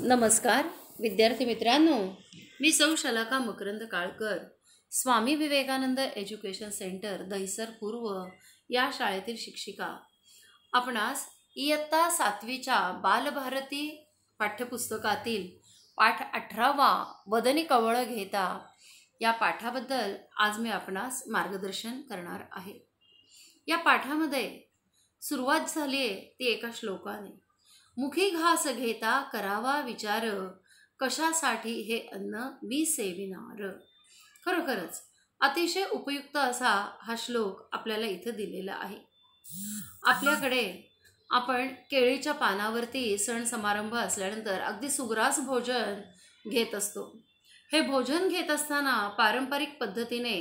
नमस्कार विद्यार्थी मित्रांनो मी सौ शलाका मकरंद काळकर स्वामी विवेकानंद एज्युकेशन सेंटर दहिसर पूर्व या शाळेतील शिक्षिका आपणास इयत्ता सातवीच्या बालभारती पाठ्यपुस्तकातील पाठ अठरावा बदनी कवळ घेता या पाठाबद्दल आज मी आपणास मार्गदर्शन करणार आहे या पाठामध्ये सुरुवात झाली आहे ती एका श्लोकाने मुखी घास घेता करावा विचार कशासाठी हे अन्न मी सेविणार खरोखरच अतिशय उपयुक्त असा हा श्लोक आपल्याला इथं दिलेला आहे आपल्याकडे आपण केळीच्या पानावरती सण समारंभ असल्यानंतर अगदी सुग्रास भोजन घेत असतो हे भोजन घेत असताना पारंपरिक पद्धतीने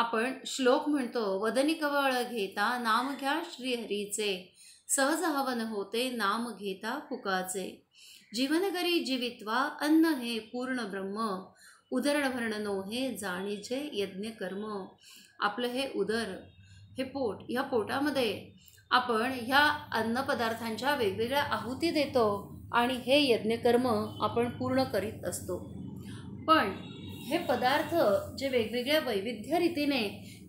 आपण श्लोक म्हणतो वदनिकवळ घेता नाम घ्या श्रीहरीचे सहज हवन होते नाम घेता फुकाचे जीवनगरी जीवित्वा अन्न हे पूर्ण ब्रह्म नो हे जाणीचे यज्ञ कर्म आपलं हे उदर हे पोट ह्या पोटामध्ये आपण ह्या अन्नपदार्थांच्या वेगवेगळ्या आहुती देतो आणि हे यज्ञकर्म आपण पूर्ण करीत असतो पण हे पदार्थ जे वेगवेगळ्या वैविध्य रीतीने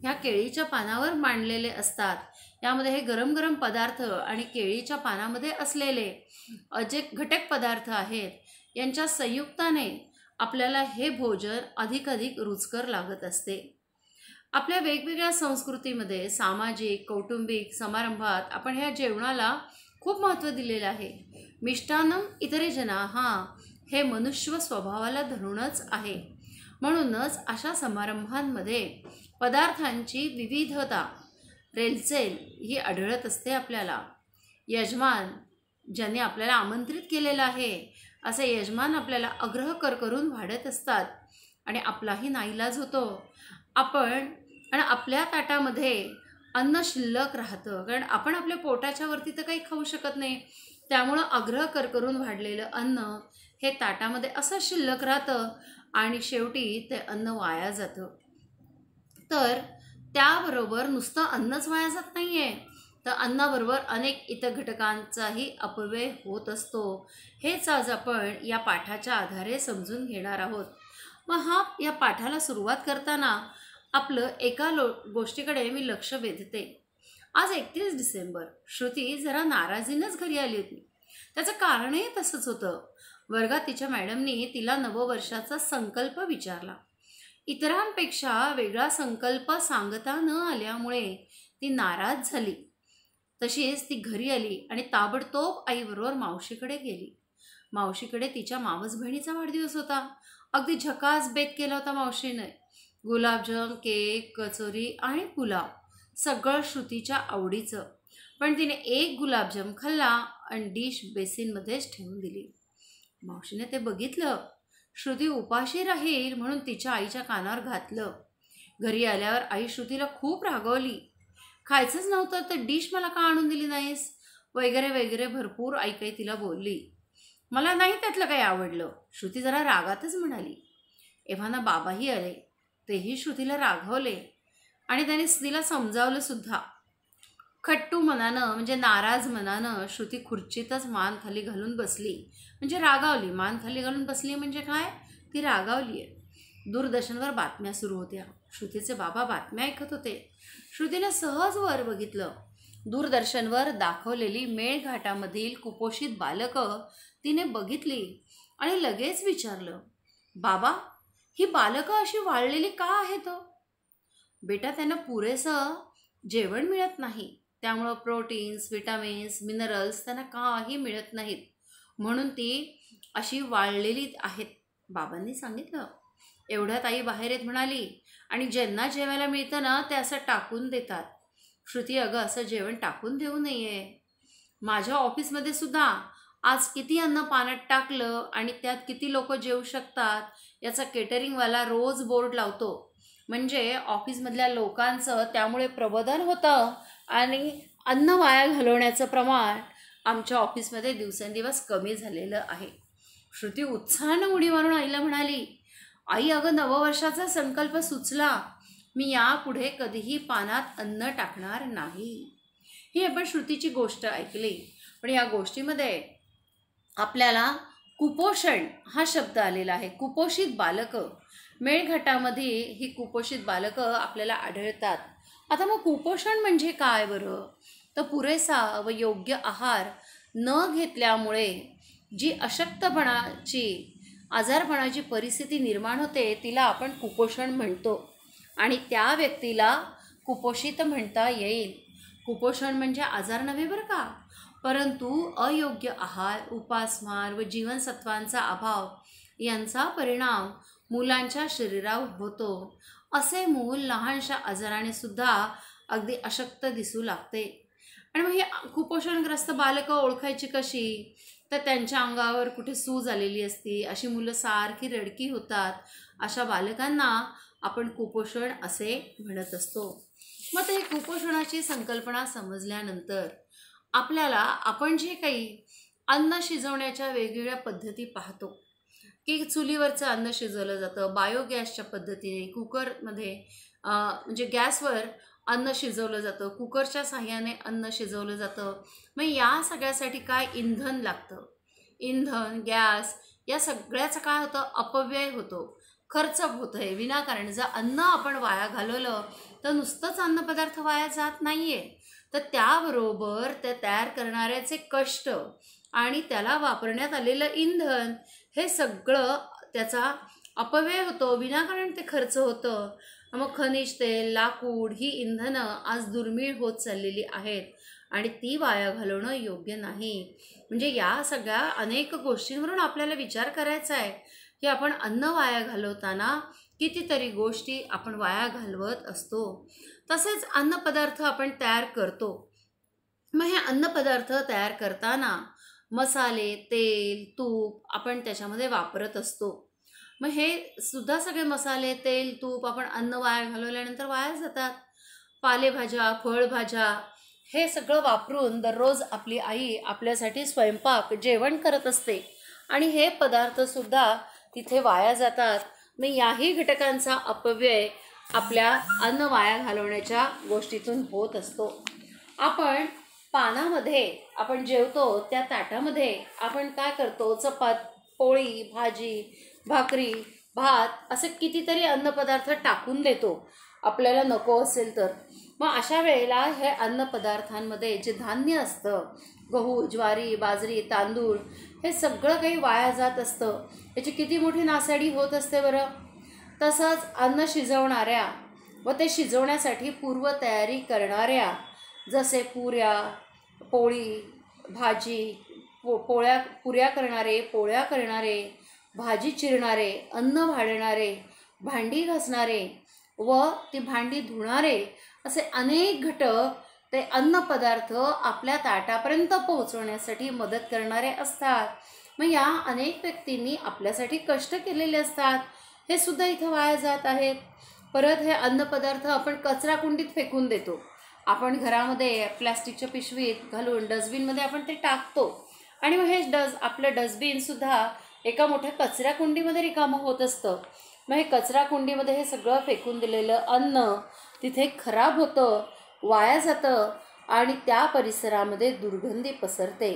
ह्या केळीच्या पानावर मांडलेले असतात यामध्ये हे गरम गरम पदार्थ आणि केळीच्या पानामध्ये असलेले जे घटक पदार्थ आहेत यांच्या संयुक्ताने आपल्याला हे भोजन अधिकाधिक रुचकर लागत असते आपल्या वेगवेगळ्या संस्कृतीमध्ये सामाजिक कौटुंबिक समारंभात आपण ह्या जेवणाला खूप महत्त्व दिलेलं आहे मिष्टानम इतरेजना हा हे मनुष्य स्वभावाला धरूनच आहे म्हणूनच अशा समारंभांमध्ये पदार्थांची विविधता रेलचेल ही आढळत असते आपल्याला यजमान ज्यांनी आपल्याला आमंत्रित केलेलं आहे असे यजमान आपल्याला कर करून वाढत असतात आणि आपलाही नाईलाज होतो आपण आणि आपल्या ताटामध्ये अन्न शिल्लक राहतं कारण आपण आपल्या पोटाच्या वरती तर काही खाऊ शकत नाही त्यामुळं आग्रह कर करून वाढलेलं अन्न हे ताटामध्ये असं शिल्लक राहतं आणि शेवटी ते अन्न वाया जातं तर त्याबरोबर नुसतं अन्नच वाया जात नाही आहे तर अन्नाबरोबर अनेक इतर घटकांचाही अपव्यय होत असतो हेच आज आपण या पाठाच्या आधारे समजून घेणार आहोत मग हा या पाठाला सुरुवात करताना आपलं एका लो गोष्टीकडे मी लक्ष वेधते आज एकतीस डिसेंबर श्रुती जरा नाराजीनंच घरी आली होती त्याचं कारणही तसंच होतं वर्गात तिच्या मॅडमने तिला नववर्षाचा संकल्प विचारला इतरांपेक्षा वेगळा संकल्प सांगता न आल्यामुळे ती नाराज झाली तशीच ती घरी आली आणि ताबडतोब आईबरोबर मावशीकडे गेली मावशीकडे तिच्या मावस बहिणीचा वाढदिवस होता अगदी झकास बेत केला होता मावशीने गुलाबजाम केक कचोरी आणि पुलाव सगळं श्रुतीच्या आवडीचं पण तिने एक गुलाबजाम खाल्ला आणि डिश बेसिनमध्येच ठेवून दिली मावशीने ते बघितलं श्रुती उपाशी राहील म्हणून तिच्या आईच्या कानावर घातलं घरी आल्यावर आई श्रुतीला खूप रागवली खायचंच नव्हतं तर डिश मला का आणून दिली नाहीस वगैरे वगैरे भरपूर ऐकाई तिला बोलली मला नाही त्यातलं काही आवडलं श्रुती जरा रागातच म्हणाली एव्हाना बाबाही आले तेही श्रुतीला रागवले आणि त्याने तिला सुद्धा खट्टू मनानं म्हणजे नाराज मनानं श्रुती खुर्चीतच मान खाली घालून बसली म्हणजे रागावली मान खाली घालून बसली म्हणजे काय ती रागावली आहे दूरदर्शनवर बातम्या सुरू होत्या श्रुतीचे बाबा बातम्या ऐकत होते श्रुतीनं सहज वर बघितलं दूरदर्शनवर दाखवलेली मेळघाटामधील कुपोषित बालकं तिने बघितली आणि लगेच विचारलं बाबा ही बालकं अशी वाळलेली का आहेत बेटा त्यांना पुरेसं जेवण मिळत नाही त्यामुळं प्रोटीन्स विटामिन्स मिनरल्स त्यांना काही मिळत नाहीत म्हणून ती अशी वाळलेली आहेत बाबांनी सांगितलं एवढ्यात आई बाहेर येत म्हणाली आणि ज्यांना जेवायला मिळतं ना ते असं टाकून देतात श्रुती अगं असं जेवण टाकून देऊ नये माझ्या ऑफिसमध्ये सुद्धा आज किती अन्न पाण्यात टाकलं आणि त्यात किती लोक जेवू शकतात याचा केटरिंगवाला रोज बोर्ड लावतो म्हणजे ऑफिसमधल्या लोकांचं त्यामुळे प्रबोधन होतं आणि अन्न वाया घालवण्याचं प्रमाण आमच्या ऑफिसमध्ये दिवसेंदिवस कमी झालेलं आहे श्रुती उत्साहानं उडी मारून आईला म्हणाली आई अगं नववर्षाचा संकल्प सुचला मी यापुढे कधीही पानात अन्न टाकणार नाही ही आपण श्रुतीची गोष्ट ऐकली पण या गोष्टीमध्ये आपल्याला कुपोषण हा शब्द आलेला आहे कुपोषित बालकं मेळघाटामध्ये ही कुपोषित बालकं आपल्याला आढळतात आता मग कुपोषण म्हणजे काय बरं तर पुरेसा व योग्य आहार न घेतल्यामुळे जी अशक्तपणाची आजारपणाची परिस्थिती निर्माण होते तिला आपण कुपोषण म्हणतो आणि त्या व्यक्तीला कुपोषित म्हणता येईल कुपोषण म्हणजे आजार नव्हे बरं का परंतु अयोग्य आहार उपासमार व जीवनसत्वांचा अभाव यांचा परिणाम मुलांच्या शरीरावर होतो असे मूल लहानशा आजाराने सुद्धा अगदी अशक्त दिसू लागते आणि मग ही कुपोषणग्रस्त बालकं ओळखायची कशी तर त्यांच्या अंगावर कुठे सूज आलेली असती अशी मुलं सारखी रडकी होतात अशा बालकांना आपण कुपोषण असे म्हणत असतो मग ते कुपोषणाची संकल्पना समजल्यानंतर आपल्याला आपण जे काही अन्न शिजवण्याच्या वेगवेगळ्या पद्धती पाहतो की चुलीवरचं अन्न शिजवलं जातं बायोगॅसच्या पद्धतीने कुकरमध्ये म्हणजे गॅसवर अन्न शिजवलं जातं कुकरच्या सहाय्याने अन्न शिजवलं जातं मग या सगळ्यासाठी काय इंधन लागतं इंधन गॅस या सगळ्याचं काय होतं अपव्यय होतो खर्च होत आहे विनाकारण जर अन्न आपण वाया घालवलं तर नुसतंच अन्नपदार्थ वाया जात नाही आहे तर त्याबरोबर त्या तयार करणाऱ्याचे कष्ट आणि त्याला वापरण्यात आलेलं इंधन हे सगळं त्याचा अपव्यय होतो विनाकारण ते खर्च होतं मग खनिज तेल लाकूड ही इंधनं आज दुर्मिळ होत चाललेली आहेत आणि ती वाया घालवणं योग्य नाही म्हणजे या सगळ्या अनेक गोष्टींवरून आपल्याला विचार करायचा आहे की आपण अन्न वाया घालवताना कितीतरी गोष्टी आपण वाया घालवत असतो तसेच अन्नपदार्थ आपण तयार करतो मग हे अन्नपदार्थ तयार करताना मसाले तेल तूप आपण त्याच्यामध्ये वापरत असतो मग हे सुद्धा सगळे मसाले तेल तूप आपण अन्न वाया घालवल्यानंतर वाया जातात पालेभाज्या फळभाज्या हे सगळं वापरून दररोज आपली आई आपल्यासाठी स्वयंपाक जेवण करत असते आणि हे पदार्थसुद्धा तिथे वाया जातात मग याही घटकांचा अपव्यय आपल्या अन्न वाया घालवण्याच्या गोष्टीतून होत असतो आपण पानामध्ये आपण जेवतो त्या ताटामध्ये आपण काय करतो चपात पोळी भाजी भाकरी भात असे कितीतरी अन्नपदार्थ टाकून देतो आपल्याला नको असेल तर मग अशा वेळेला हे अन्नपदार्थांमध्ये जे धान्य असतं गहू ज्वारी बाजरी तांदूळ हे सगळं काही वाया जात असतं याची किती मोठी नासाडी होत असते बरं तसंच अन्न शिजवणाऱ्या व ते शिजवण्यासाठी पूर्वतयारी करणाऱ्या जसे पुऱ्या पोळी भाजी पो पोळ्या पुऱ्या करणारे पोळ्या करणारे भाजी चिरणारे अन्न भाडणारे भांडी घासणारे व ती भांडी धुणारे असे अनेक घटक ते अन्नपदार्थ आपल्या ताटापर्यंत पोहोचवण्यासाठी मदत करणारे असतात मग या अनेक व्यक्तींनी आपल्यासाठी कष्ट केलेले असतात हे सुद्धा इथं वाया जात आहेत परत हे अन्नपदार्थ आपण कचराकुंडीत फेकून देतो आपण घरामध्ये प्लॅस्टिकच्या पिशवीत घालून डस्टबिनमध्ये आपण ते टाकतो आणि मग हे डस आपलं डस्टबिनसुद्धा एका मोठ्या कचरा कुंडीमध्ये रिकामं होत असतं मग हे कचरा कुंडीमध्ये हे सगळं फेकून दिलेलं अन्न तिथे खराब होतं वाया जातं आणि त्या परिसरामध्ये दुर्गंधी पसरते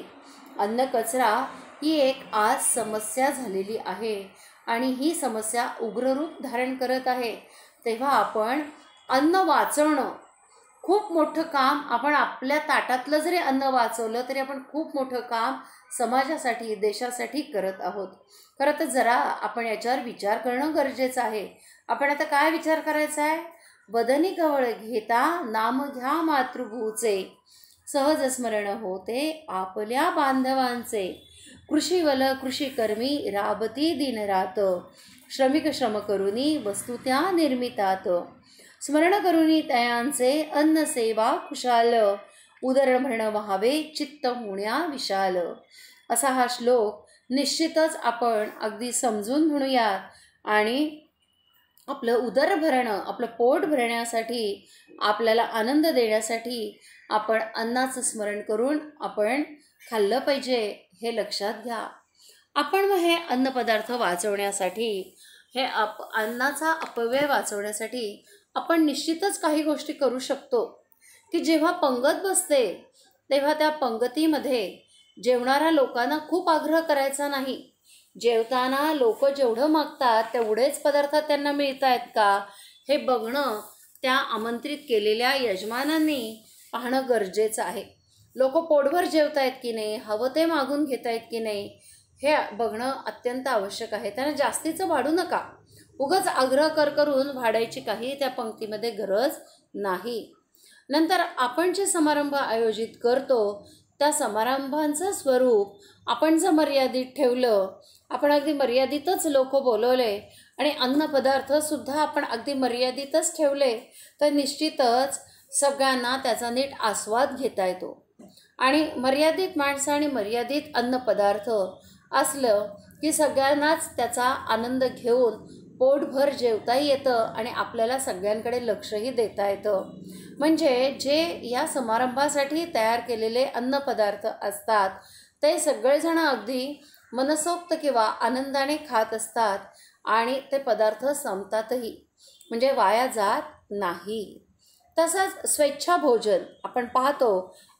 अन्न कचरा ही एक आज समस्या झालेली आहे आणि ही समस्या उग्ररूप धारण करत आहे तेव्हा आपण अन्न वाचवणं खूप मोठं काम आपण आपल्या ताटातलं जरी अन्न वाचवलं तरी आपण खूप मोठं काम समाजासाठी देशासाठी करत आहोत खरं तर जरा आपण याच्यावर विचार करणं गरजेचं आहे आपण आता काय विचार करायचा आहे बदनी कवळ घेता नाम घ्या मातृभूचे सहज स्मरण होते आपल्या बांधवांचे कृषीवल कृषीकर्मी राबती दिनरात श्रमिक श्रम करुनी वस्तुत्या निर्मितात स्मरण करुनी तयांचे अन्न सेवा खुशाल भरणं व्हावे चित्त होण्या विशाल असा हा श्लोक निश्चितच आपण अगदी समजून म्हणूयात आणि आपलं उदर भरणं आपलं पोट भरण्यासाठी आपल्याला आनंद देण्यासाठी आपण अन्नाचं स्मरण करून आपण खाल्लं पाहिजे हे लक्षात घ्या आपण मग हे अन्नपदार्थ वाचवण्यासाठी हे अप अन्नाचा अपव्यय वाचवण्यासाठी आपण निश्चितच काही गोष्टी करू शकतो की जेव्हा पंगत बसते तेव्हा त्या पंगतीमध्ये जेवणाऱ्या लोकांना खूप आग्रह करायचा नाही जेवताना लोक जेवढं मागतात तेवढेच पदार्थ त्यांना मिळत आहेत का हे बघणं त्या आमंत्रित केलेल्या यजमानांनी पाहणं गरजेचं आहे लोक पोटभर जेवत आहेत की नाही हवं ते मागून घेत आहेत की नाही हे बघणं अत्यंत आवश्यक आहे त्यांना जास्तीचं वाढू नका उगच आग्रह कर करून वाढायची काही त्या पंक्तीमध्ये गरज नाही नंतर आपण जे समारंभ आयोजित करतो त्या समारंभांचं स्वरूप आपण जर मर्यादित ठेवलं आपण अगदी मर्यादितच लोक बोलवले आणि अन्नपदार्थसुद्धा आपण अगदी मर्यादितच ठेवले तर निश्चितच सगळ्यांना त्याचा नीट आस्वाद घेता येतो आणि मर्यादित माणसं आणि मर्यादित अन्नपदार्थ असलं की सगळ्यांनाच त्याचा आनंद घेऊन पोटभर जेवताही येतं आणि आपल्याला सगळ्यांकडे लक्षही देता येतं म्हणजे जे या समारंभासाठी तयार केलेले अन्नपदार्थ असतात ते सगळेजण अगदी मनसोक्त किंवा आनंदाने खात असतात आणि ते पदार्थ संपतातही म्हणजे वाया जात नाही तसंच स्वेच्छा भोजन आपण पाहतो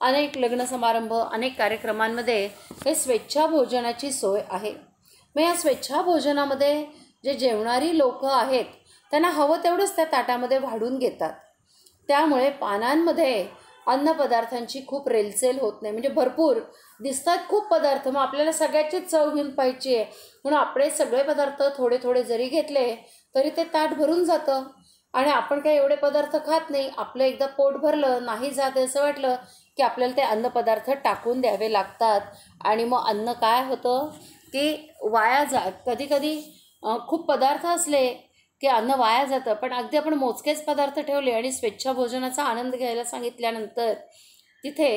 अनेक लग्न समारंभ अनेक कार्यक्रमांमध्ये हे स्वेच्छा भोजनाची सोय आहे मग या स्वेच्छा भोजनामध्ये जे जेवणारी लोक आहेत त्यांना हवं तेवढंच त्या ताटामध्ये वाढून घेतात त्यामुळे पानांमध्ये अन्नपदार्थांची खूप रेलचेल होत नाही म्हणजे भरपूर दिसतात खूप पदार्थ मग आपल्याला सगळ्याचीच चव घेऊन पाहिजे आहे म्हणून आपले सगळे पदार्थ थोडे थोडे जरी घेतले तरी ते ताट भरून जातं आणि आपण काही एवढे पदार्थ खात नाही आपलं एकदा पोट भरलं नाही जात असं वाटलं की आपल्याला ते अन्नपदार्थ टाकून द्यावे लागतात आणि मग अन्न काय होतं की वाया जा कधीकधी खूप पदार्थ असले की अन्न वाया जातं पण अगदी आपण मोजकेच पदार्थ ठेवले आणि स्वेच्छा भोजनाचा आनंद घ्यायला सांगितल्यानंतर तिथे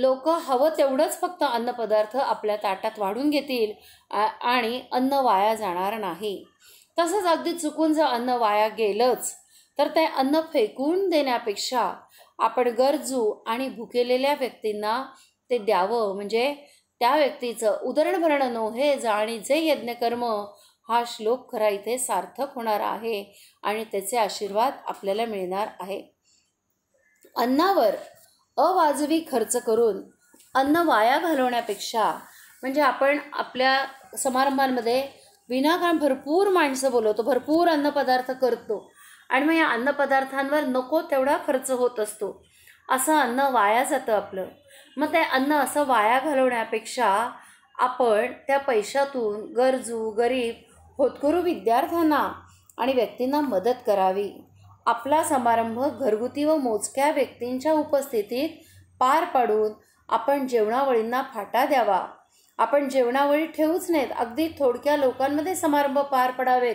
लोक हवं तेवढंच फक्त अन्नपदार्थ आपल्या ताटात वाढून घेतील आणि अन्न वाया जाणार नाही तसंच अगदी चुकून जर अन्न वाया गेलंच तर ते अन्न फेकून देण्यापेक्षा आपण गरजू आणि भुकेलेल्या व्यक्तींना ते द्यावं म्हणजे त्या व्यक्तीचं उदरण भरणं आणि जाणीचे यज्ञकर्म हा श्लोक खरा इथे सार्थक होणार आहे आणि त्याचे आशीर्वाद आपल्याला मिळणार आहे अन्नावर अवाजवी खर्च करून अन्न वाया घालवण्यापेक्षा म्हणजे आपण आपल्या समारंभांमध्ये विनाकारण भरपूर माणसं बोलवतो भरपूर अन्नपदार्थ करतो आणि मग या अन्नपदार्थांवर नको तेवढा खर्च होत असतो असं अन्न वाया जातं आपलं मग ते अन्न असं वाया घालवण्यापेक्षा आपण त्या पैशातून गरजू गरीब होतकरू विद्यार्थ्यांना आणि व्यक्तींना मदत करावी आपला समारंभ घरगुती व मोजक्या व्यक्तींच्या उपस्थितीत पार पाडून आपण जेवणावळींना फाटा द्यावा आपण जेवणावळी ठेवूच नाहीत अगदी थोडक्या लोकांमध्ये समारंभ पार पडावेत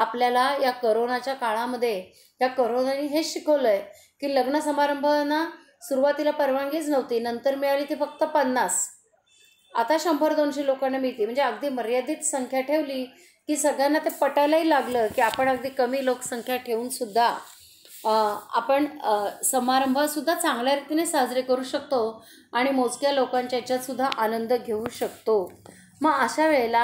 आपल्याला या करोनाच्या काळामध्ये या करोनाने हे शिकवलं आहे की लग्न समारंभांना सुरुवातीला परवानगीच नव्हती नंतर मिळाली ती फक्त पन्नास आता शंभर दोनशे लोकांना मिळते म्हणजे अगदी मर्यादित संख्या ठेवली की सगळ्यांना ते पटायलाही लागलं की आपण अगदी कमी लोकसंख्या ठेवूनसुद्धा आपण समारंभसुद्धा चांगल्या रीतीने साजरे करू शकतो आणि मोजक्या लोकांच्या याच्यातसुद्धा आनंद घेऊ शकतो मग अशा वेळेला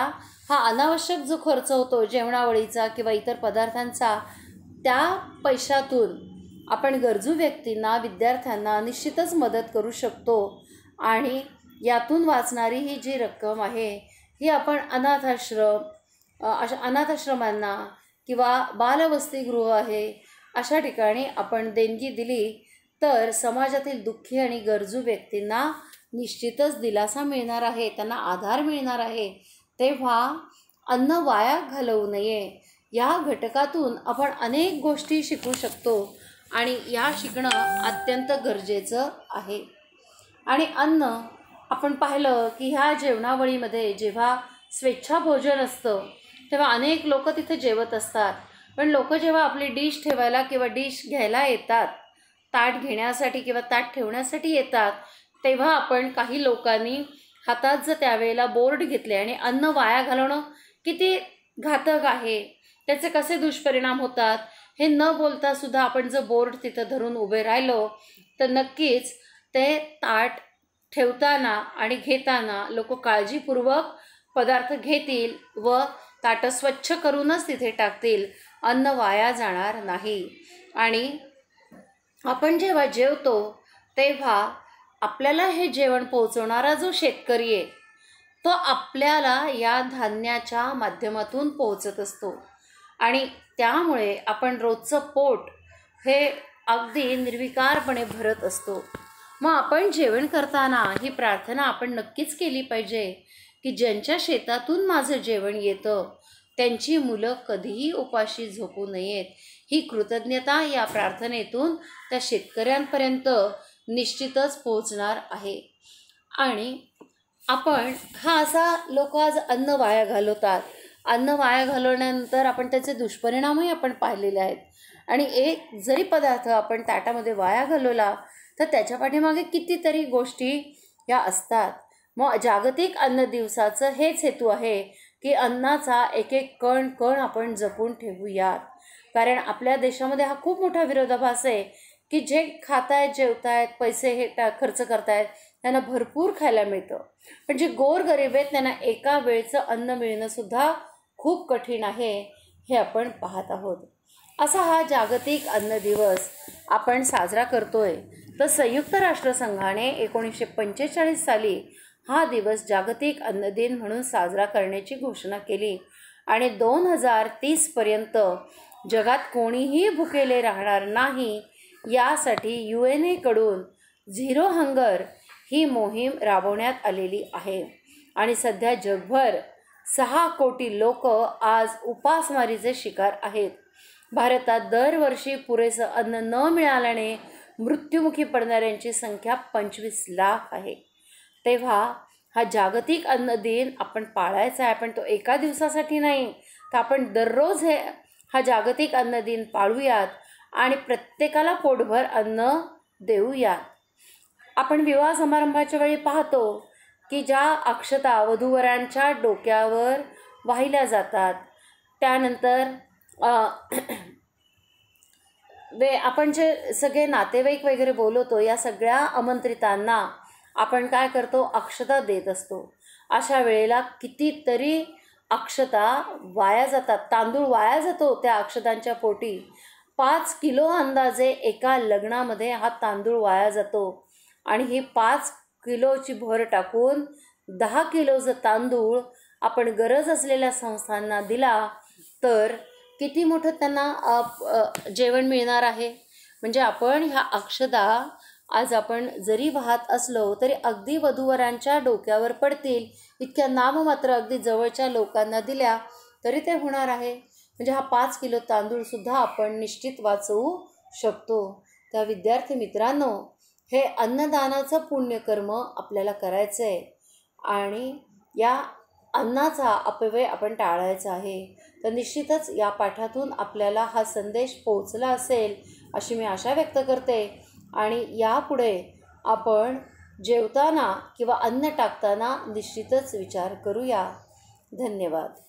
हा अनावश्यक जो खर्च होतो जेवणावळीचा किंवा इतर पदार्थांचा त्या पैशातून आपण गरजू व्यक्तींना विद्यार्थ्यांना निश्चितच मदत करू शकतो आणि यातून वाचणारी ही जी रक्कम आहे ही आपण अनाथाश्रम अशा अनाथाश्रमांना किंवा बालवस्तीगृह आहे अशा ठिकाणी आपण देणगी दिली तर समाजातील दुःखी आणि गरजू व्यक्तींना निश्चितच दिलासा मिळणार आहे त्यांना आधार मिळणार आहे तेव्हा अन्न वाया घालवू नये या घटकातून आपण अनेक गोष्टी शिकू शकतो आणि या शिकणं अत्यंत गरजेचं आहे आणि अन्न आपण पाहिलं की ह्या जेवणावळीमध्ये जेव्हा स्वेच्छा भोजन असतं तेव्हा अनेक लोक तिथे जेवत असतात पण लोक जेव्हा आपली डिश ठेवायला किंवा डिश घ्यायला येतात ताट घेण्यासाठी किंवा ताट ठेवण्यासाठी येतात तेव्हा आपण काही लोकांनी हातात जर त्यावेळेला बोर्ड घेतले आणि अन्न वाया घालवणं किती घातक आहे त्याचे कसे दुष्परिणाम होतात हे न बोलता सुद्धा आपण जर बोर्ड तिथं धरून उभे राहिलो तर नक्कीच ते ताट ठेवताना आणि घेताना लोक काळजीपूर्वक पदार्थ घेतील व ताटं स्वच्छ करूनच तिथे टाकतील अन्न वाया जाणार नाही आणि आपण जेव्हा जेवतो तेव्हा आपल्याला हे जेवण पोहोचवणारा जो शेतकरी आहे तो आपल्याला या धान्याच्या माध्यमातून पोहोचत असतो आणि त्यामुळे आपण रोजचं पोट हे अगदी निर्विकारपणे भरत असतो मग आपण जेवण करताना ही प्रार्थना आपण नक्कीच केली पाहिजे की ज्यांच्या शेतातून माझं जेवण येतं त्यांची मुलं कधीही उपाशी झोपू नयेत ही कृतज्ञता या प्रार्थनेतून त्या शेतकऱ्यांपर्यंत निश्चितच पोहोचणार आहे आणि आपण हा असा लोक आज अन्न वाया घालवतात अन्न वाया घालवल्यानंतर आपण त्याचे दुष्परिणामही आपण पाहिलेले आहेत आणि एक जरी पदार्थ आपण ताटामध्ये वाया घालवला तर त्याच्या पाठीमागे कितीतरी गोष्टी या असतात मग जागतिक अन्न दिवसाचं हेच हेतू आहे की अन्नाचा एक एक कण कण आपण जपून ठेवूयात कारण आपल्या देशामध्ये हा खूप मोठा विरोधाभास आहे की जे खातायत जेवतायत पैसे हे टा खर्च करतायत त्यांना भरपूर खायला मिळतं पण जे गोरगरीब आहेत त्यांना एका वेळचं अन्न मिळणंसुद्धा खूप कठीण आहे हे आपण पाहत आहोत असा हा जागतिक अन्न दिवस आपण साजरा करतोय तर संयुक्त राष्ट्रसंघाने एकोणीसशे पंचेचाळीस साली हा दिवस जागतिक अन्न दिन म्हणून साजरा करण्याची घोषणा केली आणि दोन हजार तीसपर्यंत जगात कोणीही भुकेले राहणार नाही यासाठी यू एन एकडून झिरो हंगर ही मोहीम राबवण्यात आलेली आहे आणि सध्या जगभर सहा कोटी लोक आज उपासमारीचे शिकार आहेत भारतात दरवर्षी पुरेसं अन्न न मिळाल्याने मृत्युमुखी पडणाऱ्यांची संख्या पंचवीस लाख आहे तेव्हा हा जागतिक अन्न दिन आपण पाळायचा आहे पण तो एका दिवसासाठी नाही तर आपण दररोज हे हा जागतिक अन्न दिन पाळूयात आणि प्रत्येकाला पोटभर अन्न देऊयात आपण विवाह समारंभाच्या वेळी पाहतो की ज्या अक्षता वधूवरांच्या डोक्यावर वाहिल्या जातात त्यानंतर वे आपण जे सगळे नातेवाईक वगैरे बोलवतो या सगळ्या आमंत्रितांना आपण काय करतो अक्षता देत असतो अशा वेळेला कितीतरी अक्षता वाया जातात तांदूळ वाया जातो त्या अक्षतांच्या पोटी पाच किलो अंदाजे एका लग्नामध्ये हा तांदूळ वाया जातो आणि ही पाच किलोची भर टाकून दहा किलो जर तांदूळ आपण गरज असलेल्या संस्थांना दिला तर किती मोठं त्यांना जेवण मिळणार आहे म्हणजे आपण ह्या अक्षदा आज आपण जरी वाहत असलो तरी अगदी वधूवरांच्या डोक्यावर पडतील इतक्या नाम मात्र अगदी जवळच्या लोकांना दिल्या तरी ते होणार आहे म्हणजे हा पाच किलो तांदूळसुद्धा आपण निश्चित वाचवू शकतो त्या विद्यार्थी मित्रांनो हे अन्नदानाचं पुण्यकर्म आपल्याला करायचं आहे आणि या अन्नाचा अपव्यय आपण टाळायचा आहे तर निश्चितच या पाठातून आपल्याला हा संदेश पोहोचला असेल अशी मी आशा व्यक्त करते आणि यापुढे आपण जेवताना किंवा अन्न टाकताना निश्चितच विचार करूया धन्यवाद